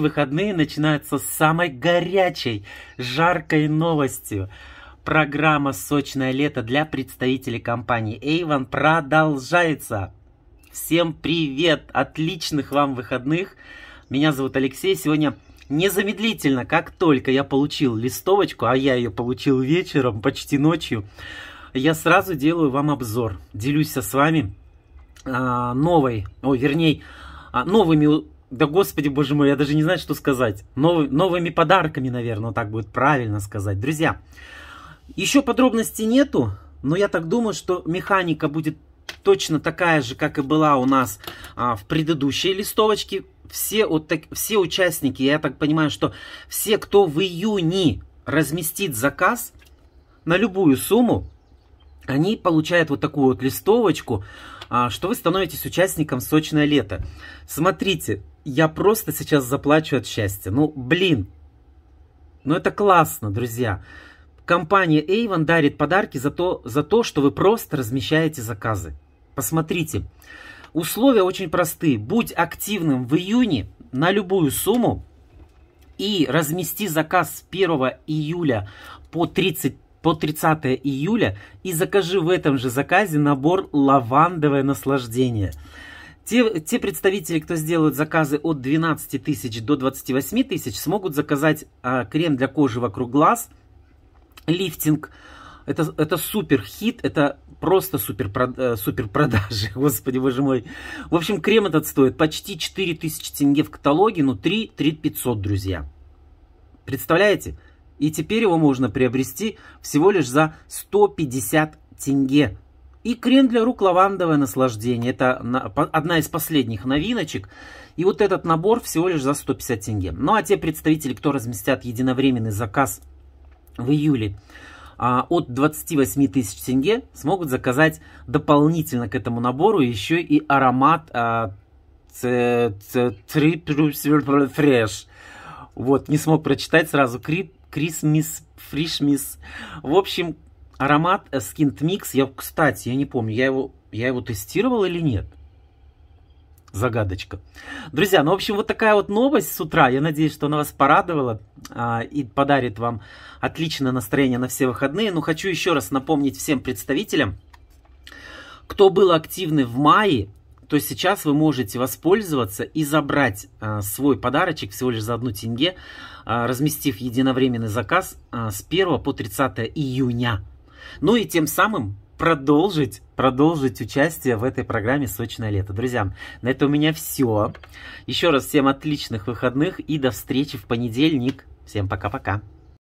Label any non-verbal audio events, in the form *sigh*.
выходные начинаются с самой горячей, жаркой новостью. Программа «Сочное лето» для представителей компании Avon продолжается. Всем привет! Отличных вам выходных! Меня зовут Алексей. Сегодня незамедлительно, как только я получил листовочку, а я ее получил вечером, почти ночью, я сразу делаю вам обзор. Делюсь с вами а, новой, о, вернее, а, новыми да господи, боже мой, я даже не знаю, что сказать. Нов, новыми подарками, наверное, так будет правильно сказать. Друзья, еще подробностей нету, но я так думаю, что механика будет точно такая же, как и была у нас а, в предыдущей листовочке. Все, вот так, все участники, я так понимаю, что все, кто в июне разместит заказ на любую сумму, они получают вот такую вот листовочку, а, что вы становитесь участником «Сочное лето». Смотрите, я просто сейчас заплачу от счастья. Ну, блин, ну это классно, друзья. Компания Avon дарит подарки за то, за то, что вы просто размещаете заказы. Посмотрите, условия очень простые: Будь активным в июне на любую сумму и размести заказ с 1 июля по 30 по 30 июля и закажи в этом же заказе набор «Лавандовое наслаждение». Те, те представители, кто сделают заказы от 12 тысяч до 28 тысяч, смогут заказать а, крем для кожи вокруг глаз, лифтинг. Это, это супер хит, это просто супер, э, супер продажи, *laughs* господи боже мой. В общем, крем этот стоит почти тысячи тенге в каталоге, ну 3, 3 500, друзья. Представляете? И теперь его можно приобрести всего лишь за 150 тенге. И крем для рук лавандовое наслаждение. Это одна из последних новиночек. И вот этот набор всего лишь за 150 тенге. Ну а те представители, кто разместят единовременный заказ в июле а, от 28 тысяч тенге, смогут заказать дополнительно к этому набору еще и аромат а, Фреш. Вот, не смог прочитать сразу. крип Крисмис, Фришмис. В общем, аромат э, Skint Mix. Я, кстати, я не помню, я его, я его тестировал или нет? Загадочка. Друзья, ну, в общем, вот такая вот новость с утра. Я надеюсь, что она вас порадовала а, и подарит вам отличное настроение на все выходные. Но хочу еще раз напомнить всем представителям, кто был активный в мае, то сейчас вы можете воспользоваться и забрать а, свой подарочек всего лишь за одну тенге, а, разместив единовременный заказ а, с 1 по 30 июня. Ну и тем самым продолжить, продолжить участие в этой программе «Сочное лето». Друзья, на это у меня все. Еще раз всем отличных выходных и до встречи в понедельник. Всем пока-пока.